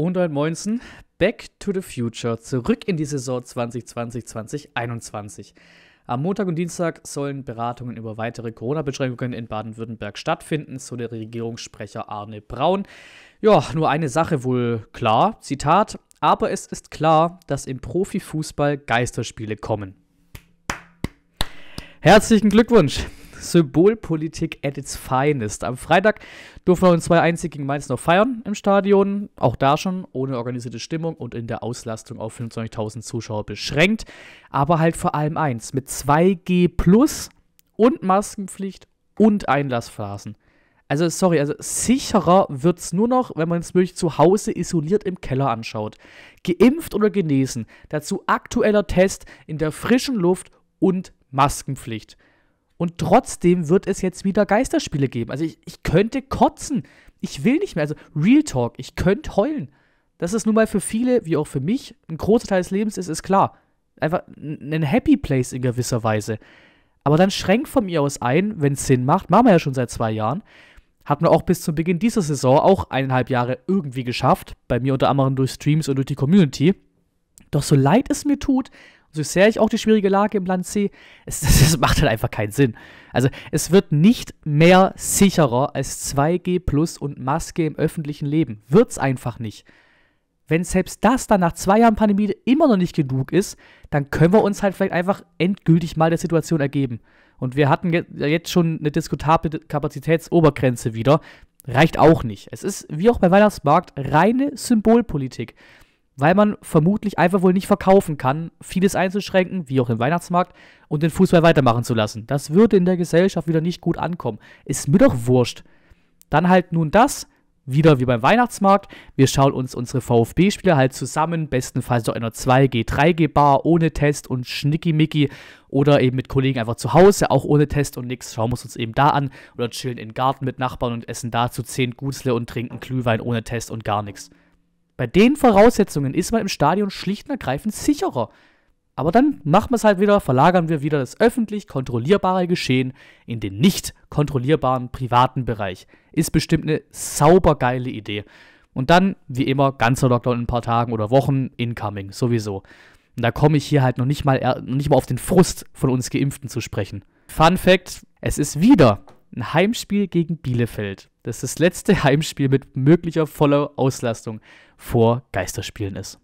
Und heute halt Moinsen, Back to the Future, zurück in die Saison 2020, 2021. Am Montag und Dienstag sollen Beratungen über weitere Corona-Beschränkungen in Baden-Württemberg stattfinden, so der Regierungssprecher Arne Braun. Ja, nur eine Sache wohl klar, Zitat, aber es ist klar, dass im Profifußball Geisterspiele kommen. Herzlichen Glückwunsch! Symbolpolitik at its finest. Am Freitag durften wir uns 2-1 gegen Mainz noch feiern im Stadion. Auch da schon ohne organisierte Stimmung und in der Auslastung auf 25.000 Zuschauer beschränkt. Aber halt vor allem eins: mit 2G plus und Maskenpflicht und Einlassphasen. Also, sorry, also sicherer wird es nur noch, wenn man es wirklich zu Hause isoliert im Keller anschaut. Geimpft oder genesen, dazu aktueller Test in der frischen Luft und Maskenpflicht. Und trotzdem wird es jetzt wieder Geisterspiele geben. Also ich, ich könnte kotzen. Ich will nicht mehr. Also Real Talk, ich könnte heulen. Dass es nun mal für viele, wie auch für mich, ein großer Teil des Lebens ist, ist klar. Einfach ein Happy Place in gewisser Weise. Aber dann schränkt von mir aus ein, wenn es Sinn macht, machen wir ja schon seit zwei Jahren, hat man auch bis zum Beginn dieser Saison auch eineinhalb Jahre irgendwie geschafft, bei mir unter anderem durch Streams und durch die Community. Doch so leid es mir tut so sehr ich auch die schwierige Lage im Land sehe, es, das, macht halt einfach keinen Sinn. Also es wird nicht mehr sicherer als 2G Plus und Maske im öffentlichen Leben. Wird's einfach nicht. Wenn selbst das dann nach zwei Jahren Pandemie immer noch nicht genug ist, dann können wir uns halt vielleicht einfach endgültig mal der Situation ergeben. Und wir hatten jetzt schon eine diskutable Kapazitätsobergrenze wieder. Reicht auch nicht. Es ist, wie auch bei Weihnachtsmarkt, reine Symbolpolitik weil man vermutlich einfach wohl nicht verkaufen kann, vieles einzuschränken, wie auch im Weihnachtsmarkt, und den Fußball weitermachen zu lassen. Das würde in der Gesellschaft wieder nicht gut ankommen. Ist mir doch wurscht. Dann halt nun das, wieder wie beim Weihnachtsmarkt. Wir schauen uns unsere VfB-Spieler halt zusammen, bestenfalls doch in einer 2G, 3G-Bar, ohne Test und Schnickimicki oder eben mit Kollegen einfach zu Hause, auch ohne Test und nichts. Schauen wir uns eben da an oder chillen im Garten mit Nachbarn und essen dazu 10 Gutzle und trinken Glühwein ohne Test und gar nichts. Bei den Voraussetzungen ist man im Stadion schlicht und ergreifend sicherer. Aber dann machen wir es halt wieder, verlagern wir wieder das öffentlich kontrollierbare Geschehen in den nicht kontrollierbaren privaten Bereich. Ist bestimmt eine saubergeile Idee. Und dann, wie immer, ganzer Lockdown in ein paar Tagen oder Wochen, incoming, sowieso. Und da komme ich hier halt noch nicht mal, noch nicht mal auf den Frust von uns Geimpften zu sprechen. Fun Fact: Es ist wieder ein Heimspiel gegen Bielefeld. Das das letzte Heimspiel mit möglicher voller Auslastung vor Geisterspielen ist.